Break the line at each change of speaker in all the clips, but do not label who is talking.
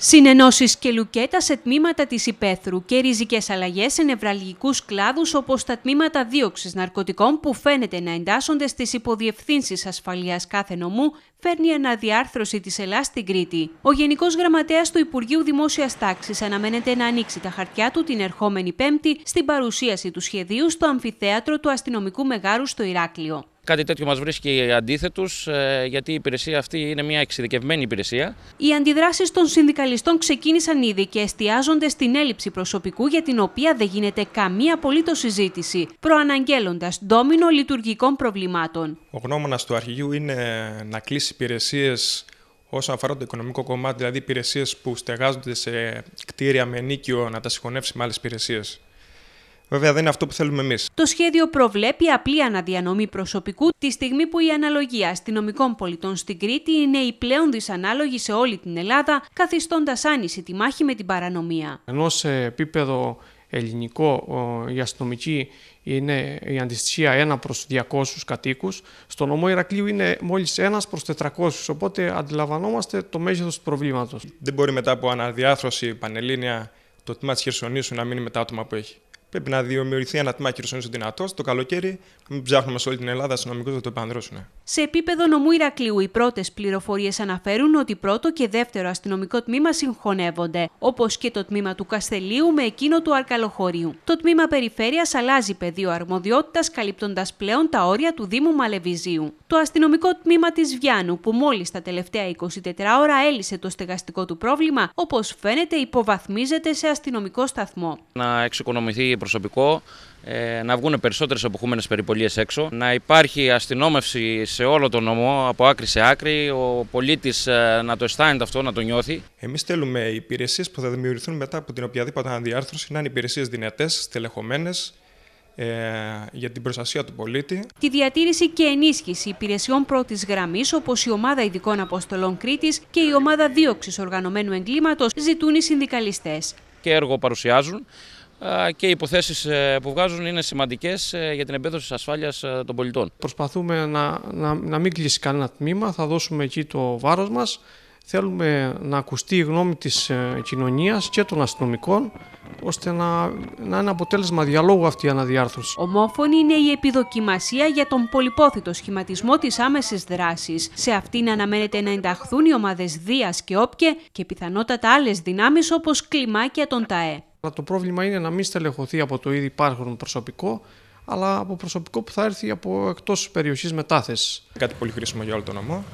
Συνενώσεις και λουκέτα σε τμήματα της υπαίθρου και ριζικές αλλαγές σε νευραλγικούς κλάδους όπως τα τμήματα δίωξης ναρκωτικών που φαίνεται να εντάσσονται στις υποδιευθύνσεις ασφαλείας κάθε νομού φέρνει αναδιάρθρωση της Ελλάς στην Κρήτη. Ο Γενικός Γραμματέας του Υπουργείου Δημόσιας Τάξης αναμένεται να ανοίξει τα χαρτιά του την ερχόμενη Πέμπτη στην παρουσίαση του σχεδίου στο αμφιθέατρο του αστυνομικού μεγάρου στο Ηράκλειο.
Κάτι τέτοιο μας βρίσκει αντίθετους, ε, γιατί η υπηρεσία αυτή είναι μια εξειδικευμένη υπηρεσία.
Οι αντιδράσεις των συνδικαλιστών ξεκίνησαν ήδη και εστιάζονται στην έλλειψη προσωπικού, για την οποία δεν γίνεται καμία απολύτως συζήτηση, προαναγγέλλοντας ντόμινο λειτουργικών προβλημάτων.
Ο γνώμονας του αρχηγού είναι να κλείσει υπηρεσίες όσον αφορά το οικονομικό κομμάτι, δηλαδή υπηρεσίες που στεγάζονται σε κτίρια με νίκιο, να τα συγχωνεύσει με άλλες υπηρεσίες. Βέβαια, δεν είναι αυτό που θέλουμε εμείς.
Το σχέδιο προβλέπει απλή αναδιανομή προσωπικού τη στιγμή που η αναλογία αστυνομικών πολιτών στην Κρήτη είναι η πλέον δυσανάλογη σε όλη την Ελλάδα, καθιστώντας άνηση τη μάχη με την παρανομία.
Ενώ σε επίπεδο ελληνικό η αστυνομική είναι η αντιστοιχεία 1 προς 200 κατοίκους. Στο νομό Ηρακλείου είναι μόλις 1 προς 400, οπότε αντιλαμβανόμαστε το μέγεθος του προβλήματος.
Δεν μπορεί μετά από αναδιάθρωση πανελλήνια το τμήμα της Χερσονήσου να μείνει με τα άτομα που έχει. Πρέπει να δημιουργηθεί ένα τμήμα ο δυνατός το καλοκαίρι, μην ψάχνουμε σε όλη την Ελλάδα αστυνομικούς να το επανδρώσουν.
Σε επίπεδο νομού Ηρακλείου, οι πρώτες πληροφορίες αναφέρουν ότι πρώτο και δεύτερο αστυνομικό τμήμα συγχωνεύονται, όπως και το τμήμα του Καστελίου με εκείνο του Αρκαλοχωρίου. Το τμήμα Περιφέρειας αλλάζει πεδίο αρμοδιότητας, καλύπτοντας πλέον τα όρια του Δήμου Μαλεβιζίου. Το αστυνομικό τμήμα της Βιάνου, που μόλις τα τελευταία 24 ώρα έλυσε το στεγαστικό του πρόβλημα, όπως φαίνεται υποβαθμίζεται σε αστυνομικό σταθμό.
Να εξοικονομηθεί προσωπικό, ε, να βγουν περισσότερες αποχούμενε περιπολίες έξω, να υπάρχει αστυνόμευση σε όλο τον νομό, από άκρη σε άκρη, ο πολίτης ε, να το αισθάνεται αυτό, να το νιώθει. Εμείς
θέλουμε οι υπηρεσίες που θα δημιουργηθούν μετά από την οποιαδήποτε αναδιάρθρωση να είναι υπηρεσίες δυνατές, στελεχωμένες, ε, για την προστασία του πολίτη.
Τη διατήρηση και ενίσχυση υπηρεσιών πρώτης γραμμής, όπως η ομάδα ειδικών αποστολών Κρήτης και η ομάδα δίωξης οργανωμένου εγκλήματος, ζητούν οι συνδικαλιστές.
Και έργο παρουσιάζουν και οι υποθέσεις ε, που βγάζουν είναι σημαντικές ε, για την εμπέδωση της ασφάλειας ε, των πολιτών. Προσπαθούμε να, να,
να μην κλείσει κανένα τμήμα, θα δώσουμε εκεί το βάρος μας. Θέλουμε να ακουστεί η γνώμη της κοινωνίας και των αστυνομικών, ώστε να, να είναι αποτέλεσμα διαλόγου αυτή η αναδιάρθρωση.
Ομόφωνη είναι η επιδοκιμασία για τον πολυπόθητο σχηματισμό της άμεσης δράσης. Σε αυτήν αναμένεται να ενταχθούν οι ομάδες Δίας και Όπκε και πιθανότατα άλλες δυνάμεις όπως κλιμάκια των ΤΑΕ.
Αλλά το πρόβλημα είναι να μην στελεχωθεί από το ήδη
υπάρχον προσωπικό, αλλά από προσωπικό που θα έρθει από εκτός περιοχής μετάθεσης. Κάτι πολύ χρήσιμο για όλο τον νομό.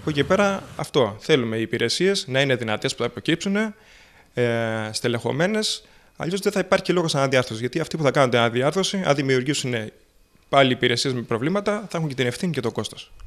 Από εκεί πέρα, αυτό. Θέλουμε οι υπηρεσίες να είναι δυνατές που θα προκύψουν, ε, στελεχωμένες. Αλλιώς δεν θα υπάρχει και λόγος αναδιάρθρωσης. Γιατί αυτοί που θα κάνουν αναδιάρθρωση, αν δημιουργήσουν πάλι υπηρεσίες με προβλήματα, θα έχουν και την ευθύνη και το κόστος.